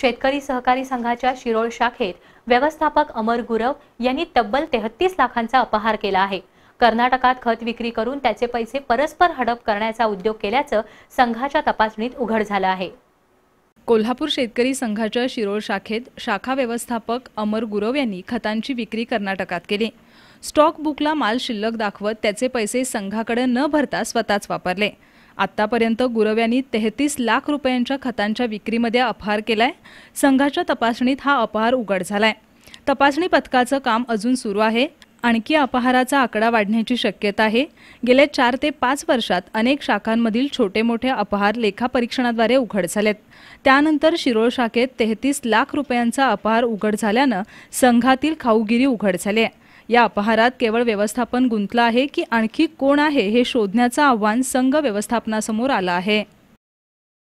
शेतकरी सहकारी संघाच्या शिरोळ शाखेत व्यवस्थापक अमर गुरव यांनी तब्बल तेहतीस लाखांचा अपहार केला आहे कर्नाटकात खत विक्री करून त्याचे पैसे परस्पर हडप करण्याचा उद्योग केल्याचं संघाच्या तपासणीत उघड झालं आहे कोल्हापूर शेतकरी संघाच्या शिरोळ शाखेत शाखा व्यवस्थापक अमर गुरव यांनी खतांची विक्री कर्नाटकात केली स्टॉक बुकला माल शिल्लक दाखवत त्याचे पैसे संघाकडे न भरता स्वतःच वापरले आत्तापर्यंत गुरव्यांनी तेहतीस लाख रुपयांच्या खतांच्या विक्रीमध्ये अपहार केलाय संघाच्या तपासणीत हा अपहार उघड झालाय तपासणी पथकाचं काम अजून सुरू आहे आणखी अपहाराचा आकडा वाढण्याची शक्यता आहे गेल्या चार ते पाच वर्षात अनेक शाखांमधील छोटे मोठे अपहार लेखापरीक्षणाद्वारे उघड झालेत त्यानंतर शिरोळ शाखेत तेहतीस लाख रुपयांचा अपहार उघड झाल्यानं संघातील खाऊगिरी उघड झाली आहे या अपहारात केवळ व्यवस्थापन गुंतलं आहे की आणखी कोण आहे हे शोधण्याचं आव्हान संघ व्यवस्थापनासमोर आलं आहे